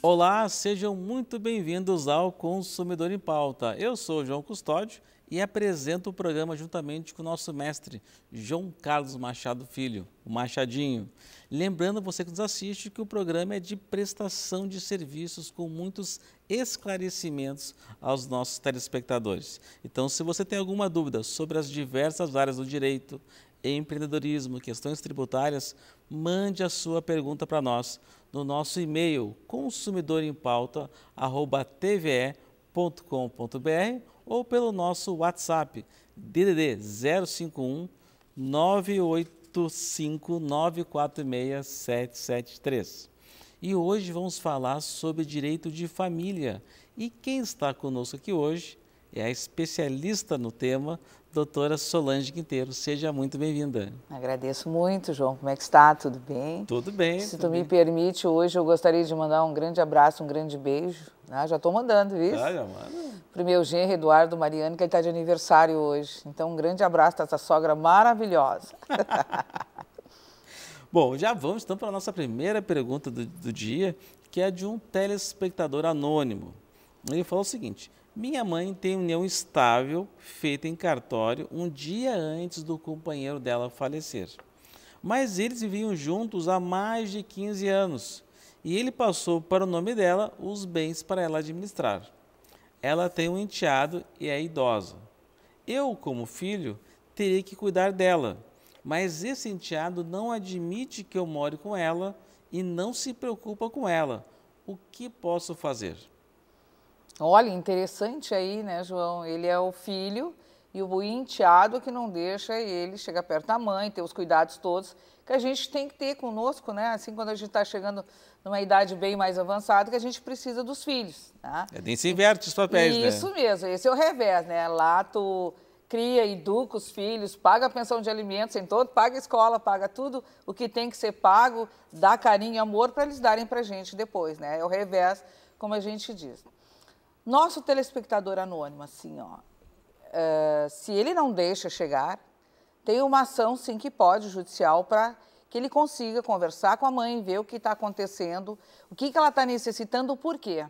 Olá, sejam muito bem-vindos ao Consumidor em Pauta. Eu sou João Custódio e apresenta o programa juntamente com o nosso mestre João Carlos Machado Filho, o Machadinho. Lembrando você que nos assiste que o programa é de prestação de serviços com muitos esclarecimentos aos nossos telespectadores. Então, se você tem alguma dúvida sobre as diversas áreas do direito, empreendedorismo, questões tributárias, mande a sua pergunta para nós no nosso e-mail consumidorempauta@tve.com.br ou pelo nosso WhatsApp DDD 051 985 946 773. E hoje vamos falar sobre direito de família. E quem está conosco aqui hoje é a especialista no tema, doutora Solange Quinteiro. Seja muito bem-vinda. Agradeço muito, João. Como é que está? Tudo bem? Tudo bem. Se tudo tu bem. me permite, hoje eu gostaria de mandar um grande abraço, um grande beijo. Ah, já estou mandando, viu? Ah, já manda. Para o meu genro Eduardo Mariano, que ele está de aniversário hoje. Então, um grande abraço tá essa sogra maravilhosa. Bom, já vamos então para a nossa primeira pergunta do, do dia, que é de um telespectador anônimo. Ele falou o seguinte: minha mãe tem união estável feita em cartório um dia antes do companheiro dela falecer. Mas eles viviam juntos há mais de 15 anos e ele passou para o nome dela os bens para ela administrar. Ela tem um enteado e é idosa. Eu, como filho, teria que cuidar dela, mas esse enteado não admite que eu more com ela e não se preocupa com ela. O que posso fazer? Olha, interessante aí, né, João? Ele é o filho e o enteado que não deixa ele chegar perto da mãe, ter os cuidados todos que a gente tem que ter conosco, né? Assim, quando a gente está chegando numa idade bem mais avançada, que a gente precisa dos filhos, tá? É, nem se inverte os papéis, Isso né? Isso mesmo, esse é o revés, né? Lá tu cria, educa os filhos, paga a pensão de alimentos em todo, paga a escola, paga tudo o que tem que ser pago, dá carinho e amor para eles darem para gente depois, né? É o revés, como a gente diz. Nosso telespectador anônimo, assim, ó, uh, se ele não deixa chegar, tem uma ação, sim, que pode, judicial, para que ele consiga conversar com a mãe, ver o que está acontecendo, o que, que ela está necessitando, por quê.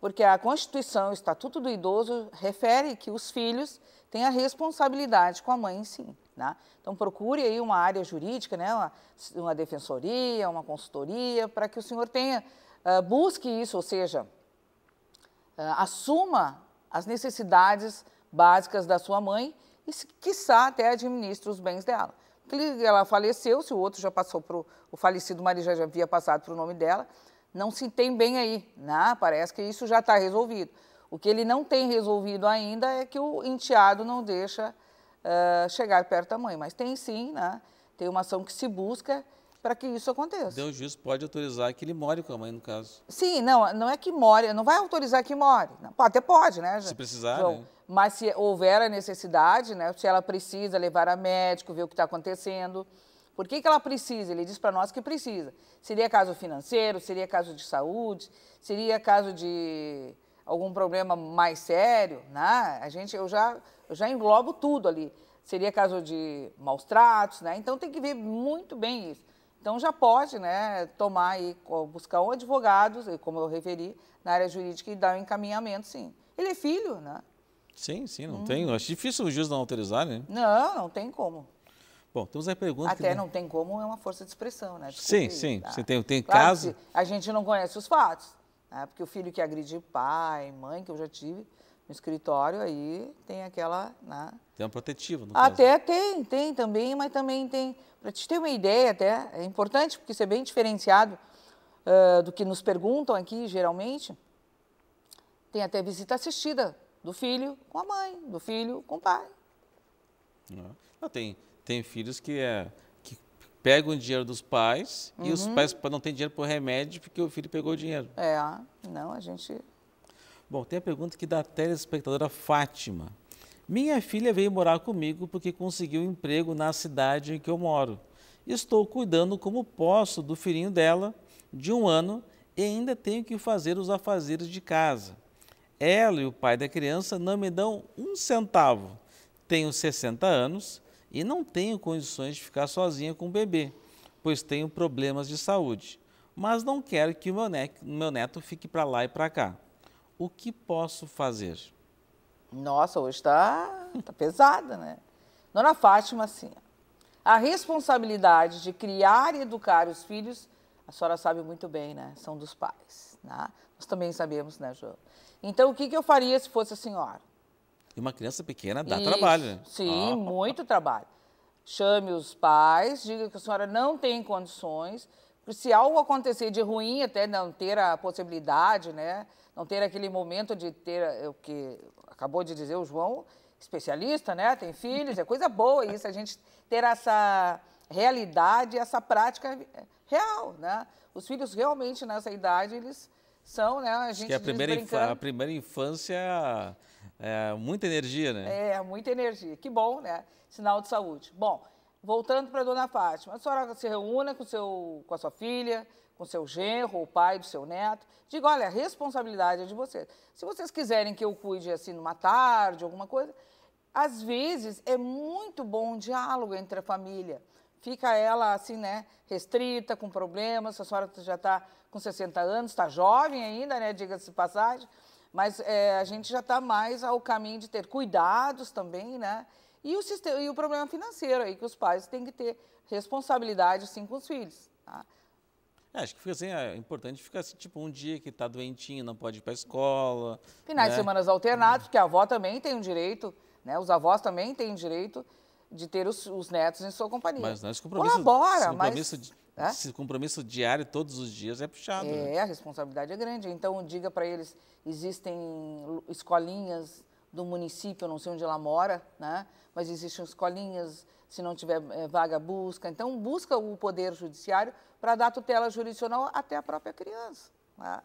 Porque a Constituição, o Estatuto do Idoso, refere que os filhos têm a responsabilidade com a mãe, sim. Né? Então, procure aí uma área jurídica, né? uma, uma defensoria, uma consultoria, para que o senhor tenha, uh, busque isso, ou seja, eh, assuma as necessidades básicas da sua mãe e, quiçá, até administre os bens dela. Ela faleceu, se o outro já passou para o falecido marido já havia passado para o nome dela, não se tem bem aí, né? parece que isso já está resolvido. O que ele não tem resolvido ainda é que o enteado não deixa uh, chegar perto da mãe, mas tem sim, né? tem uma ação que se busca para que isso aconteça. Deus juiz pode autorizar que ele more com a mãe, no caso. Sim, não, não é que more, não vai autorizar que more. Até pode, né? Se precisar, João? né? Mas se houver a necessidade, né? Se ela precisa levar a médico, ver o que está acontecendo. Por que, que ela precisa? Ele diz para nós que precisa. Seria caso financeiro, seria caso de saúde, seria caso de algum problema mais sério, né? A gente, eu já, eu já englobo tudo ali. Seria caso de maus tratos, né? Então tem que ver muito bem isso. Então já pode né, tomar e buscar um advogado, como eu referi, na área jurídica e dar um encaminhamento, sim. Ele é filho, né? Sim, sim, não hum. tem. Acho difícil o juiz não autorizar, né? Não, não tem como. Bom, temos a pergunta. Até que... não tem como, é uma força de expressão, né? sim, sim. Tá? Você tem, tem claro caso. A gente não conhece os fatos, né? porque o filho que agrediu pai, mãe, que eu já tive, no escritório, aí tem aquela. Né? Tem um protetivo, no Até caso. tem, tem também, mas também tem. Para te ter uma ideia, até, é importante, porque isso é bem diferenciado uh, do que nos perguntam aqui, geralmente. Tem até visita assistida do filho com a mãe, do filho com o pai. Né? Não, tem, tem filhos que é pegam o dinheiro dos pais uhum. e os uhum. pais não têm dinheiro para o remédio porque o filho pegou o dinheiro. É, não, a gente Bom, tem a pergunta aqui da telespectadora Fátima. Minha filha veio morar comigo porque conseguiu emprego na cidade em que eu moro. Estou cuidando como posso do filhinho dela, de um ano, e ainda tenho que fazer os afazeres de casa. Ela e o pai da criança não me dão um centavo. Tenho 60 anos e não tenho condições de ficar sozinha com o bebê, pois tenho problemas de saúde. Mas não quero que o meu neto fique para lá e para cá o que posso fazer? Nossa, hoje está tá pesada, né? Dona Fátima, assim, a responsabilidade de criar e educar os filhos, a senhora sabe muito bem, né? São dos pais, né? Nós também sabemos, né, João? Então, o que, que eu faria se fosse a senhora? E uma criança pequena dá Isso, trabalho, né? Sim, muito trabalho. Chame os pais, diga que a senhora não tem condições se algo acontecer de ruim, até não ter a possibilidade, né? Não ter aquele momento de ter é, o que acabou de dizer o João, especialista, né? Tem filhos, é coisa boa isso, a gente ter essa realidade, essa prática real, né? Os filhos realmente nessa idade, eles são, né? A gente que a primeira, a primeira infância é, é muita energia, né? É, muita energia. Que bom, né? Sinal de saúde. Bom, voltando para a dona Fátima, a senhora se reúna com, seu, com a sua filha, com seu genro, o pai do seu neto, diga, olha, a responsabilidade é de vocês. Se vocês quiserem que eu cuide assim numa tarde, alguma coisa, às vezes é muito bom um diálogo entre a família. Fica ela assim, né, restrita, com problemas, a senhora já está com 60 anos, está jovem ainda, né, diga-se passagem, mas é, a gente já está mais ao caminho de ter cuidados também, né, e o, sistema, e o problema financeiro aí, que os pais têm que ter responsabilidade, assim com os filhos. Tá? É, acho que fica assim, é importante ficar assim, tipo, um dia que está doentinho, não pode ir para a escola. Finais né? de semanas alternados, porque a avó também tem o um direito, né? Os avós também têm o um direito de ter os, os, netos em sua companhia. Mas não, é esse compromisso, Colabora, esse compromisso, mas... Né? Esse compromisso diário todos os dias é puxado. Né? É, né? a responsabilidade é grande. Então, diga para eles, existem escolinhas do município, eu não sei onde ela mora, né? mas existem escolinhas, se não tiver é, vaga, busca. Então, busca o Poder Judiciário para dar tutela jurisdicional até a própria criança, né?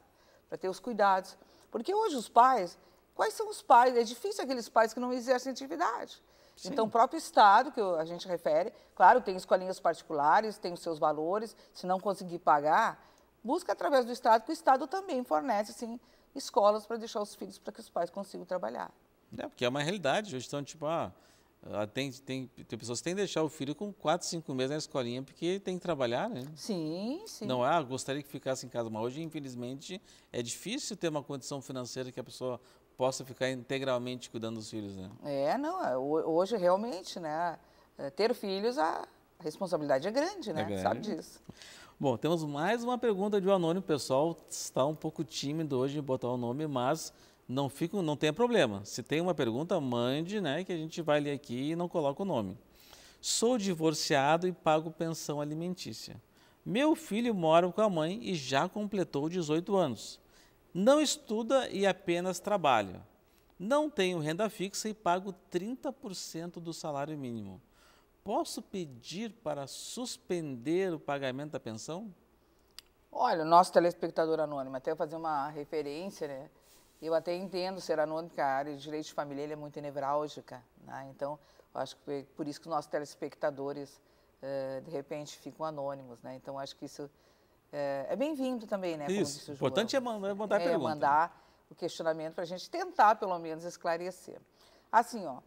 para ter os cuidados. Porque hoje os pais, quais são os pais? É difícil aqueles pais que não exercem atividade. Sim. Então, o próprio Estado, que a gente refere, claro, tem escolinhas particulares, tem os seus valores, se não conseguir pagar, busca através do Estado, que o Estado também fornece, sim, escolas para deixar os filhos, para que os pais consigam trabalhar. É, porque é uma realidade. Hoje estão tipo, ah, ah, tem, tem, tem pessoas que têm que deixar o filho com 4, 5 meses na escolinha porque tem que trabalhar, né? Sim, sim. Não é, ah, gostaria que ficasse em casa, mas hoje, infelizmente, é difícil ter uma condição financeira que a pessoa possa ficar integralmente cuidando dos filhos, né? É, não, é, hoje realmente, né, é, ter filhos, a responsabilidade é grande, né? É grande. Sabe disso. Bom, temos mais uma pergunta de um anônimo, o pessoal está um pouco tímido hoje em botar o nome, mas não fico, não tem problema. Se tem uma pergunta, mande, né, que a gente vai ler aqui e não coloca o nome. Sou divorciado e pago pensão alimentícia. Meu filho mora com a mãe e já completou 18 anos. Não estuda e apenas trabalha. Não tenho renda fixa e pago 30% do salário mínimo. Posso pedir para suspender o pagamento da pensão? Olha, o nosso telespectador anônimo, até eu fazer uma referência, né? Eu até entendo ser anônimo, porque a área de direito de família é muito nevrálgica. Né? Então, acho que por isso que nossos telespectadores, uh, de repente, ficam anônimos. Né? Então, acho que isso é, é bem-vindo também, né? Isso, o importante é mandar, né? mandar é, né? mandar o questionamento para a gente tentar, pelo menos, esclarecer. Assim, ó, uh, uh,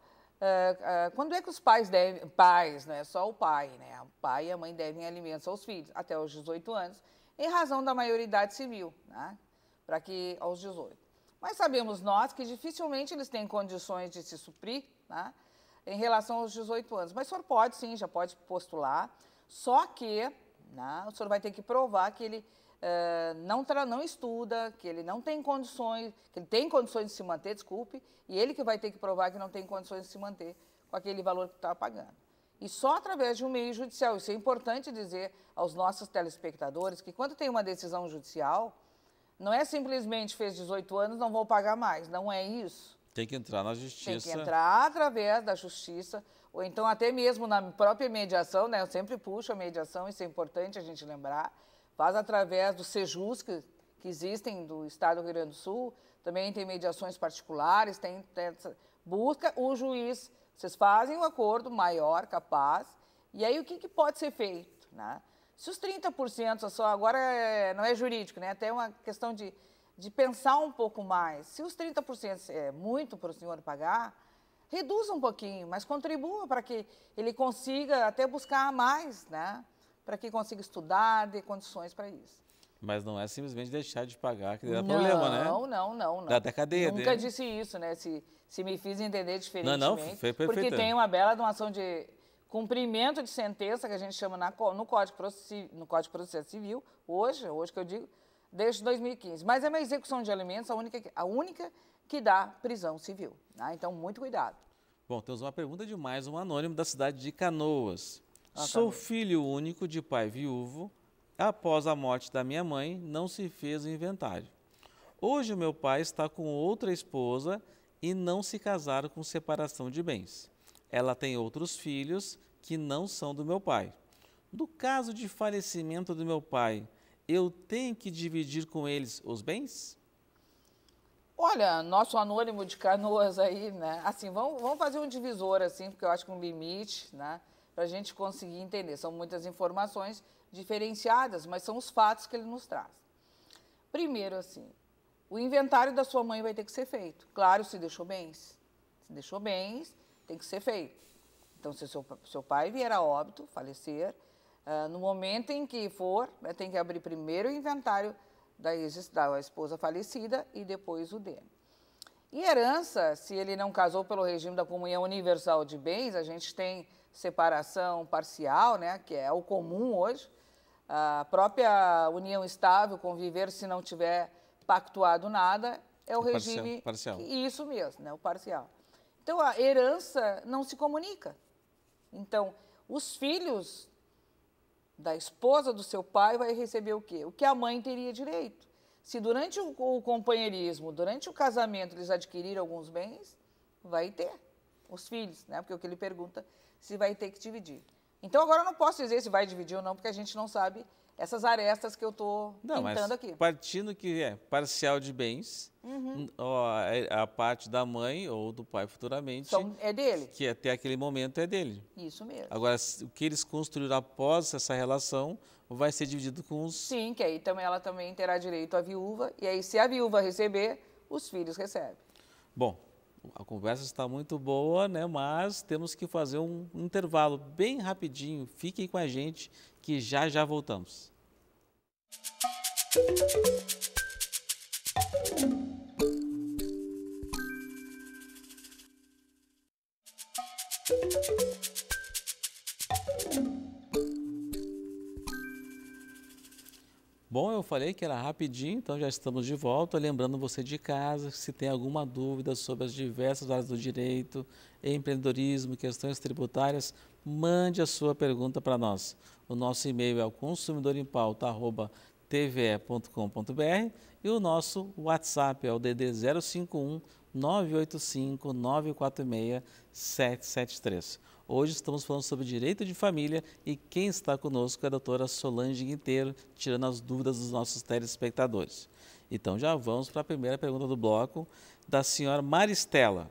quando é que os pais devem, pais, não é só o pai, né? O pai e a mãe devem alimentos aos filhos até os 18 anos, em razão da maioridade civil, né? Para que aos 18. Mas sabemos nós que dificilmente eles têm condições de se suprir né, em relação aos 18 anos. Mas o senhor pode sim, já pode postular, só que né, o senhor vai ter que provar que ele uh, não, não estuda, que ele não tem condições, que ele tem condições de se manter, desculpe, e ele que vai ter que provar que não tem condições de se manter com aquele valor que está pagando. E só através de um meio judicial. Isso é importante dizer aos nossos telespectadores que quando tem uma decisão judicial, não é simplesmente fez 18 anos, não vou pagar mais. Não é isso. Tem que entrar na justiça. Tem que entrar através da justiça, ou então até mesmo na própria mediação, né? Eu sempre puxo a mediação, isso é importante a gente lembrar. Faz através do SEJUS, que, que existem do Estado do Rio Grande do Sul, também tem mediações particulares, tem, tem busca o juiz. Vocês fazem um acordo maior, capaz, e aí o que, que pode ser feito, né? Se os 30% só, agora é, não é jurídico, né? Até uma questão de, de pensar um pouco mais. Se os 30% é muito para o senhor pagar, reduza um pouquinho, mas contribua para que ele consiga até buscar mais, né? Para que consiga estudar, dê condições para isso. Mas não é simplesmente deixar de pagar que dá não, problema, né? Não, não, não. não. Dá até cadeia Nunca dele. disse isso, né? Se, se me fiz entender diferentemente. Não, não, foi perfeito. Porque tem uma bela doação de cumprimento de sentença, que a gente chama na, no, Código, no Código de Processo Civil, hoje, hoje que eu digo, desde 2015. Mas é uma execução de alimentos a única, a única que dá prisão civil. Né? Então, muito cuidado. Bom, temos uma pergunta de mais um anônimo da cidade de Canoas. Ah, tá Sou filho único de pai viúvo. Após a morte da minha mãe, não se fez o inventário. Hoje, meu pai está com outra esposa e não se casaram com separação de bens ela tem outros filhos que não são do meu pai. No caso de falecimento do meu pai, eu tenho que dividir com eles os bens? Olha, nosso anônimo de canoas aí, né? Assim, vamos, vamos fazer um divisor, assim, porque eu acho que um limite, né? Para a gente conseguir entender. São muitas informações diferenciadas, mas são os fatos que ele nos traz. Primeiro, assim, o inventário da sua mãe vai ter que ser feito. Claro, se deixou bens. Se deixou bens, tem que ser feito. Então, se seu, seu pai vier a óbito, falecer, uh, no momento em que for, né, tem que abrir primeiro o inventário da, ex, da esposa falecida e depois o dele. E herança, se ele não casou pelo regime da comunhão universal de bens, a gente tem separação parcial, né, que é o comum hoje. A própria união estável, conviver se não tiver pactuado nada, é o, o é regime. Parcial. Isso mesmo, né, o parcial. Então, a herança não se comunica. Então, os filhos da esposa do seu pai vai receber o quê? O que a mãe teria direito. Se durante o, companheirismo, durante o casamento, eles adquiriram alguns bens, vai ter os filhos, né? Porque o que ele pergunta se vai ter que dividir. Então agora eu não posso dizer se vai dividir ou não, porque a gente não sabe essas arestas que eu estou pintando aqui. Partindo que é parcial de bens, uhum. a, é, a, parte da mãe ou do pai futuramente. Então, é dele. Que até aquele momento é dele. Isso mesmo. Agora, o que eles construíram após essa relação vai ser dividido com os. Sim, que aí também ela também terá direito à viúva. E aí, se a viúva receber, os filhos recebem. Bom, a conversa está muito boa, né? Mas temos que fazer um intervalo bem rapidinho. Fiquem com a gente que já já voltamos. Música falei que era rapidinho, então já estamos de volta. Lembrando você de casa, se tem alguma dúvida sobre as diversas áreas do direito, empreendedorismo, questões tributárias, mande a sua pergunta para nós. O nosso e-mail é o consumidorimpauta.tve.com.br e o nosso WhatsApp é o DD 051 985 946 773. Hoje estamos falando sobre direito de família e quem está conosco é a doutora Solange Guinteiro, tirando as dúvidas dos nossos telespectadores. Então já vamos para a primeira pergunta do bloco da senhora Maristela.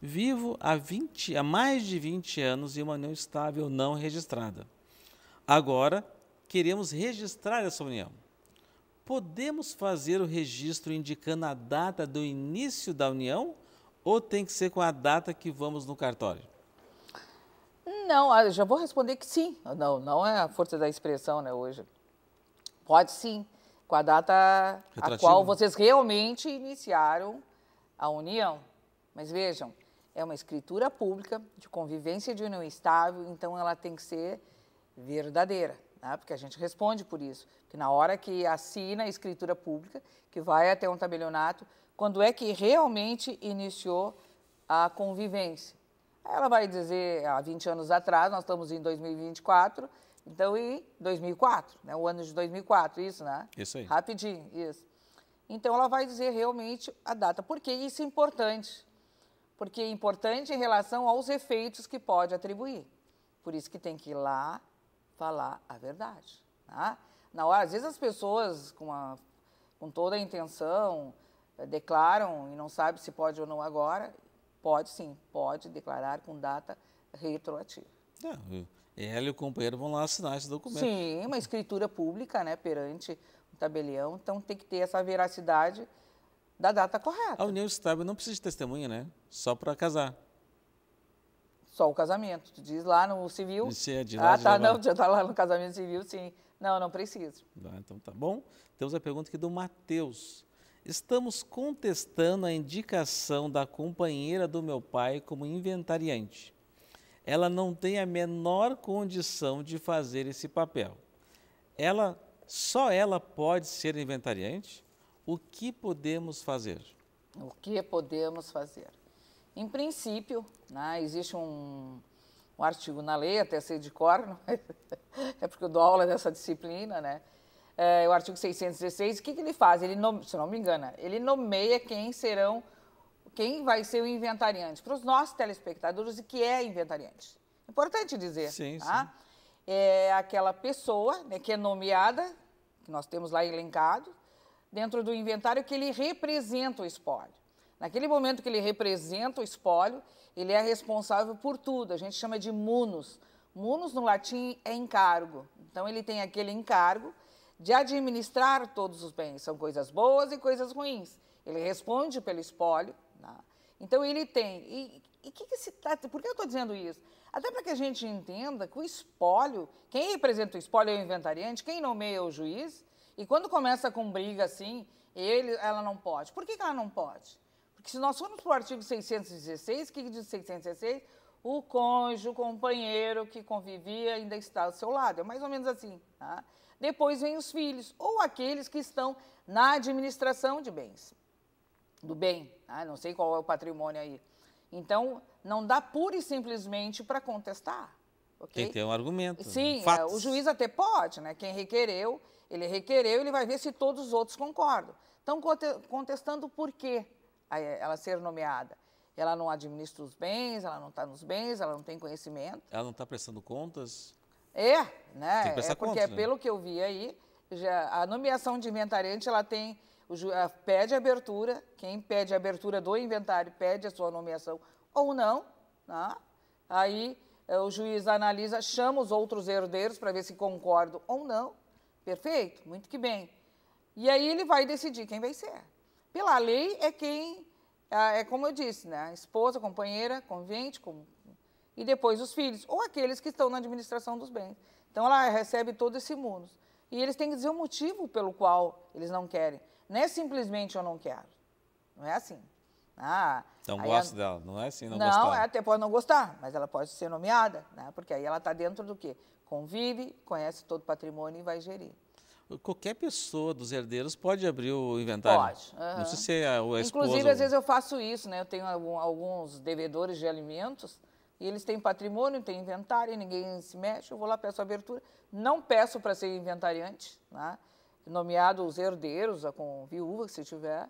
Vivo há, 20, há mais de 20 anos em uma união estável não registrada. Agora, queremos registrar essa união. Podemos fazer o registro indicando a data do início da união ou tem que ser com a data que vamos no cartório? não, ah, eu já vou responder que sim. Não, não é a força da expressão, né, hoje. Pode sim, com a data Retrativo. a qual né? vocês realmente iniciaram a união. Mas vejam, é uma escritura pública de convivência de união estável, então ela tem que ser verdadeira, né? porque a gente responde por isso. Que na hora que assina a escritura pública, que vai até um tabelionato, quando é que realmente iniciou a convivência? Ela vai dizer, há 20 anos atrás, nós estamos em 2024, então e 2004, né? o ano de 2004, isso, né? Isso aí. Rapidinho, isso. Então ela vai dizer realmente a data. Por que isso é importante? Porque é importante em relação aos efeitos que pode atribuir. Por isso que tem que ir lá falar a verdade. Tá? Na hora, às vezes as pessoas com, a com toda a intenção eh, declaram e não sabe se pode ou não agora, Pode sim, pode declarar com data retroativa. É, ela e o companheiro vão lá assinar esse documento. Sim, uma escritura pública, né, perante o tabelião, então tem que ter essa veracidade da data correta. A união estável não precisa de testemunha, né? Só para casar. Só o casamento, tu diz lá no civil. Isso é de ah, lá, ah, tá, de não, já tá lá no casamento civil, sim. Não, não precisa. Ah, então tá bom. Temos a pergunta aqui do Matheus estamos contestando a indicação da companheira do meu pai como inventariante. Ela não tem a menor condição de fazer esse papel. Ela só ela pode ser inventariante? O que podemos fazer? O que podemos fazer? Em princípio, né, existe um, um, artigo na lei, até sei de cor, é porque eu dou aula dessa disciplina, né? é, o artigo 616, o que, que ele faz? Ele, se não me engana, ele nomeia quem serão, quem vai ser o inventariante, para os nossos telespectadores, e que é inventariante. Importante dizer. Sim, tá? sim. É aquela pessoa né, que é nomeada, que nós temos lá elencado, dentro do inventário que ele representa o espólio. Naquele momento que ele representa o espólio, ele é responsável por tudo. A gente chama de munus. Munus no latim é encargo. Então ele tem aquele encargo de administrar todos os bens. São coisas boas e coisas ruins. Ele responde pelo espólio. Né? Então, ele tem. E, e que que se por que eu estou dizendo isso? Até para que a gente entenda que o espólio, quem representa o espólio é o inventariante, quem nomeia é o juiz. E quando começa com briga assim, ele, ela não pode. Por que, que ela não pode? Porque se nós formos para o artigo 616, o que, que diz 616? O cônjuge, o companheiro que convivia ainda está ao seu lado. É mais ou menos assim. Tá? Depois vem os filhos ou aqueles que estão na administração de bens. Do bem, ah, não sei qual é o patrimônio aí. Então, não dá pura e simplesmente para contestar. Okay? Tem que ter um argumento. Sim, é, o juiz até pode, né? Quem requereu, ele requereu, ele vai ver se todos os outros concordam. Estão contestando por quê ela ser nomeada. Ela não administra os bens, ela não está nos bens, ela não tem conhecimento. Ela não está prestando contas? É, né? é porque, quantos, né? pelo que eu vi aí, já, a nomeação de inventariante, ela tem pede abertura, quem pede a abertura do inventário pede a sua nomeação ou não. Né? Aí eh, o juiz analisa, chama os outros herdeiros para ver se concordam ou não. Perfeito? Muito que bem. E aí ele vai decidir quem vai ser. Pela lei é quem, é como eu disse, né? esposa, companheira, convente, com, e depois os filhos, ou aqueles que estão na administração dos bens. Então ela recebe todo esse mundo. E eles têm que dizer o motivo pelo qual eles não querem. Não é simplesmente eu não quero. Não é assim. Ah, então gosto a... dela, não é assim, não, não gostar. Não, até pode não gostar, mas ela pode ser nomeada, né? porque aí ela está dentro do quê? Convive, conhece todo o patrimônio e vai gerir. Qualquer pessoa dos herdeiros pode abrir o inventário. Pode. Uhum. Não sei se é o esposo. Inclusive, às vezes eu faço isso, né? Eu tenho alguns devedores de alimentos e eles têm patrimônio, têm inventário, ninguém se mexe, eu vou lá, peço abertura. Não peço para ser inventariante, né? nomeado os herdeiros, com viúva, se tiver,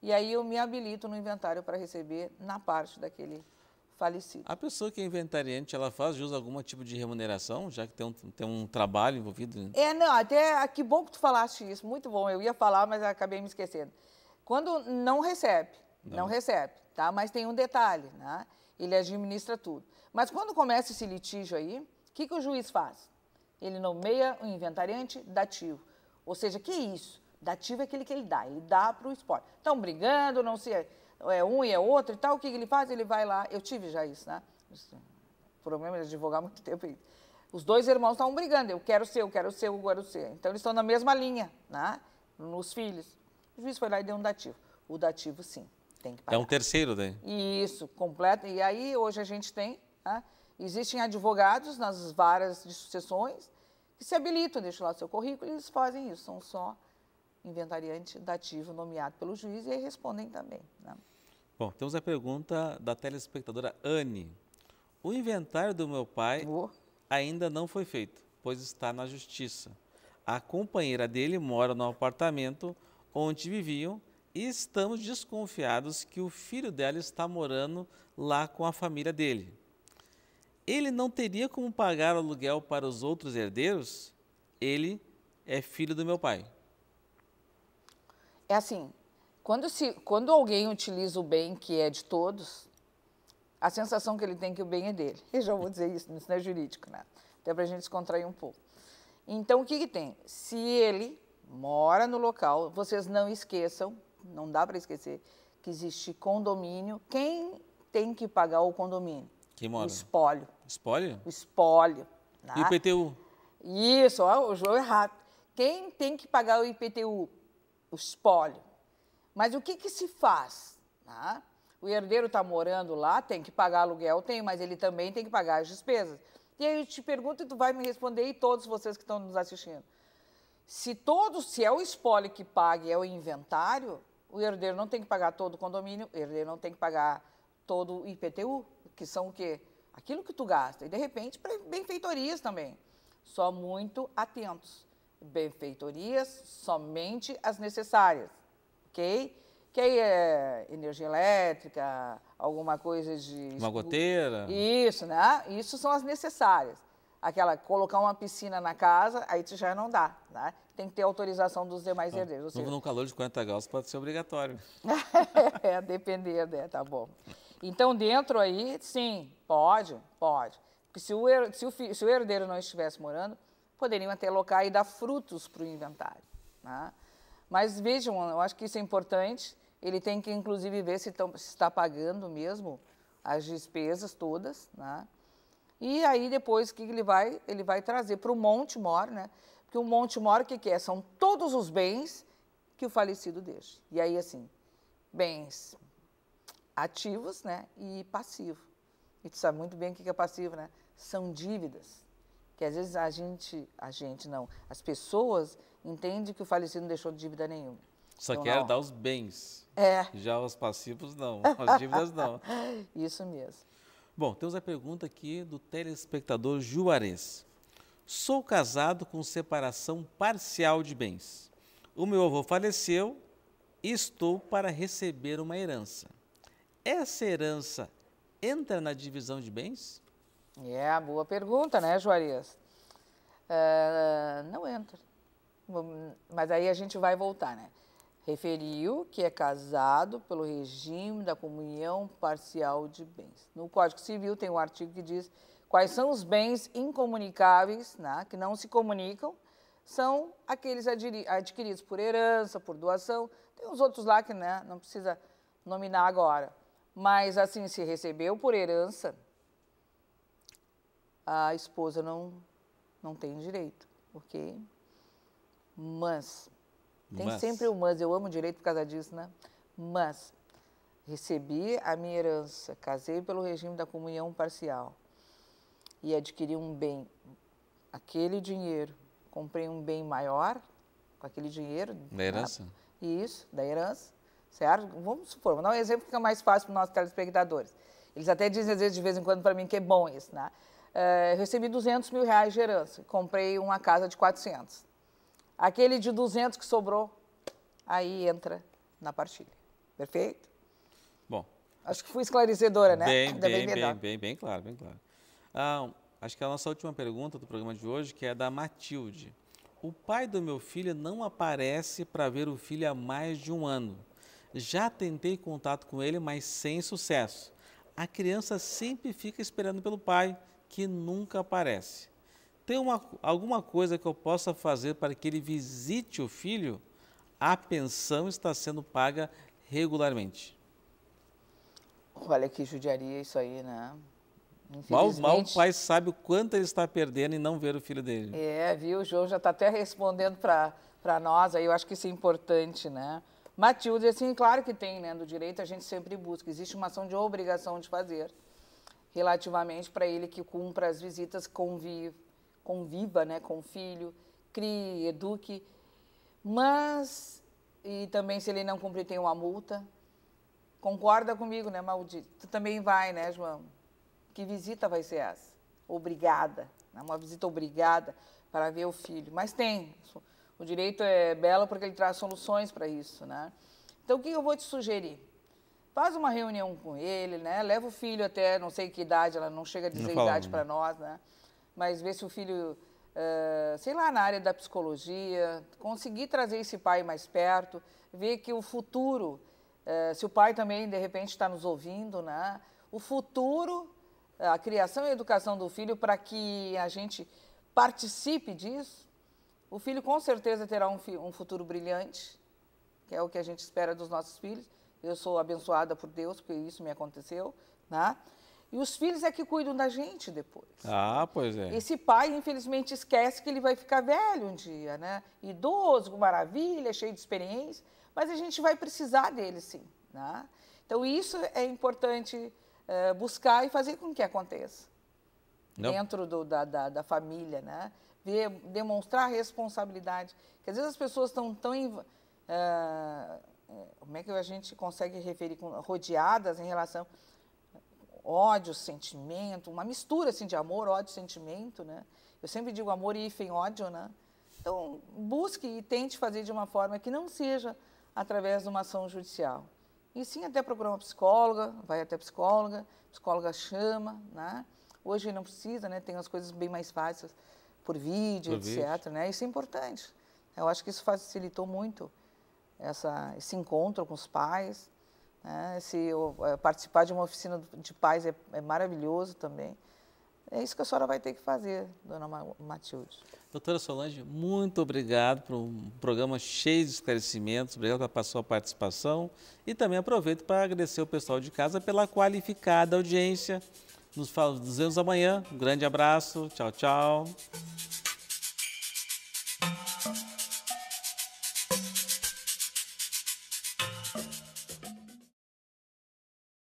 e aí eu me habilito no inventário para receber na parte daquele falecido. A pessoa que é inventariante, ela faz jus a algum tipo de remuneração, já que tem um, tem um trabalho envolvido? É, não, até ah, que bom que tu falaste isso, muito bom, eu ia falar, mas acabei me esquecendo. Quando não recebe, não, não recebe, tá? Mas tem um detalhe, né? ele administra tudo. Mas quando começa esse litígio aí, o que, que o juiz faz? Ele nomeia o um inventariante dativo. Ou seja, que isso? Dativo é aquele que ele dá, ele dá para o esporte. Estão brigando, não se é, é um e é outro e tal, o que, que ele faz? Ele vai lá, eu tive já isso, né? O problema é de advogar há muito tempo Os dois irmãos estavam brigando, eu quero ser, eu quero ser, eu quero ser. Então eles estão na mesma linha, né? Nos filhos. O juiz foi lá e deu um dativo. O dativo, sim, tem que pagar. É um terceiro daí. Né? Isso, completo. E aí hoje a gente tem, né? existem advogados nas varas de sucessões que se habilitam, deixam lá seu currículo e eles fazem isso. São só inventariante dativo nomeado pelo juiz e aí respondem também. Né? Bom, temos a pergunta da telespectadora Anne. O inventário do meu pai oh. ainda não foi feito, pois está na justiça. A companheira dele mora no apartamento onde viviam e estamos desconfiados que o filho dela está morando lá com a família dele. Ele não teria como pagar o aluguel para os outros herdeiros? Ele é filho do meu pai. É assim, quando, se, quando alguém utiliza o bem que é de todos, a sensação que ele tem é que o bem é dele. Eu já vou dizer isso, isso não é jurídico, né? Até para a gente descontrair um pouco. Então, o que, que tem? Se ele mora no local, vocês não esqueçam não dá para esquecer que existe condomínio. Quem tem que pagar o condomínio? Quem mora? O espólio. Espólio? Né? O espólio. Tá? o IPTU? Isso, ó, o João é rápido. Quem tem que pagar o IPTU? O espólio. Mas o que, que se faz? Tá? O herdeiro está morando lá, tem que pagar aluguel, tem, mas ele também tem que pagar as despesas. E aí eu te pergunto e tu vai me responder e todos vocês que estão nos assistindo. Se todos, se é o espólio que paga e é o inventário, o herdeiro não tem que pagar todo o condomínio, o herdeiro não tem que pagar todo o IPTU, que são o quê? Aquilo que tu gasta. E, de repente, para benfeitorias também. Só muito atentos. Benfeitorias, somente as necessárias, ok? Que aí é energia elétrica, alguma coisa de... Uma goteira. Isso, né? Isso são as necessárias aquela colocar uma piscina na casa, aí já não dá, né? Tem que ter autorização dos demais ah, herdeiros. Seja... Num calor de 40 graus pode ser obrigatório. é, depender, né? Tá bom. Então, dentro aí, sim, pode, pode. Porque se o, her... se o, se o herdeiro não estivesse morando, poderiam até alocar e dar frutos para o inventário, né? Mas vejam, eu acho que isso é importante. Ele tem que, inclusive, ver se, se está pagando mesmo as despesas todas, né? E aí depois o que ele vai, ele vai trazer para o Monte Mor, né? Porque o Monte Mor, o que, que é? São todos os bens que o falecido deixa. E aí, assim, bens ativos né? e passivo. E tu sabe muito bem o que é passivo, né? São dívidas. Que às vezes a gente, a gente não, as pessoas entendem que o falecido não deixou dívida nenhuma. Só então, quer não. dar os bens. É. Já os passivos não, as dívidas não. Isso mesmo. Bom, temos a pergunta aqui do telespectador Juarez. Sou casado com separação parcial de bens. O meu avô faleceu e estou para receber uma herança. Essa herança entra na divisão de bens? É, a boa pergunta, né, Juarez? Uh, não entra. Mas aí a gente vai voltar, né? Referiu que é casado pelo regime da comunhão parcial de bens. No Código Civil tem um artigo que diz quais são os bens incomunicáveis, né, que não se comunicam, são aqueles adquiridos por herança, por doação. Tem uns outros lá que né, não precisa nominar agora. Mas, assim, se recebeu por herança, a esposa não, não tem direito, ok? Mas tem mas... sempre o mas. Eu amo direito por causa disso, né? Mas recebi a minha herança, casei pelo regime da comunhão parcial e adquiri um bem. Aquele dinheiro, comprei um bem maior com aquele dinheiro. Da né? herança? Da, isso, da herança. Certo? Vamos supor, vou dar um exemplo que fica é mais fácil para os nossos telespectadores. Eles até dizem, às vezes, de vez em quando para mim, que é bom isso, né? Uh, recebi 200 mil reais de herança, comprei uma casa de 400. Aquele de 200 que sobrou, aí entra na partilha. Perfeito? Bom. Acho que fui esclarecedora, né? Bem, bem, bem, bem, bem, claro, bem claro. Ah, acho que a nossa última pergunta do programa de hoje, que é da Matilde. O pai do meu filho não aparece para ver o filho há mais de um ano. Já tentei contato com ele, mas sem sucesso. A criança sempre fica esperando pelo pai, que nunca aparece. Tem uma, alguma coisa que eu possa fazer para que ele visite o filho? A pensão está sendo paga regularmente. Olha que judiaria isso aí, né? Mal, mal o pai sabe o quanto ele está perdendo em não ver o filho dele. É, viu? O João já está até respondendo para nós, aí eu acho que isso é importante, né? Matilde, assim, claro que tem, né? Do direito a gente sempre busca. Existe uma ação de obrigação de fazer relativamente para ele que cumpra as visitas, convive, conviva né, com o filho, crie, eduque, mas, e também se ele não cumprir, tem uma multa. Concorda comigo, né, Maldito? Tu também vai, né, João? Que visita vai ser essa? Obrigada, né, uma visita obrigada para ver o filho. Mas tem, o direito é belo porque ele traz soluções para isso, né? Então, o que eu vou te sugerir? Faz uma reunião com ele, né? Leva o filho até, não sei que idade, ela não chega a dizer idade para nós, né? mas ver se o filho, uh, sei lá, na área da psicologia, conseguir trazer esse pai mais perto, ver que o futuro, uh, se o pai também de repente está nos ouvindo, né? O futuro, a criação e a educação do filho para que a gente participe disso, o filho com certeza terá um, um futuro brilhante, que é o que a gente espera dos nossos filhos. Eu sou abençoada por Deus, porque isso me aconteceu, né? E os filhos é que cuidam da gente depois. Ah, pois é. Esse pai, infelizmente, esquece que ele vai ficar velho um dia, né? Idoso, maravilha, cheio de experiência, mas a gente vai precisar dele, sim. Né? Então, isso é importante uh, buscar e fazer com que aconteça. Não. Dentro do, da, da, da, família, né? demonstrar responsabilidade. Porque às vezes as pessoas estão tão... uh, como é que a gente consegue referir? Com, rodeadas em relação ódio, sentimento, uma mistura assim de amor, ódio, sentimento, né? Eu sempre digo amor e hífen ódio, né? Então, busque e tente fazer de uma forma que não seja através de uma ação judicial. E sim até procurar uma psicóloga, vai até psicóloga, psicóloga chama, né? Hoje não precisa, né? Tem as coisas bem mais fáceis por vídeo, por etc, vídeo. né? Isso é importante. Eu acho que isso facilitou muito essa, esse encontro com os pais, né? Se eu, é, participar de uma oficina de paz é, é, maravilhoso também. É isso que a senhora vai ter que fazer, dona Matilde. Doutora Solange, muito obrigado por um programa cheio de esclarecimentos, obrigado pela sua participação e também aproveito para agradecer o pessoal de casa pela qualificada audiência. Nos, nos vemos amanhã. Um grande abraço. Tchau, tchau.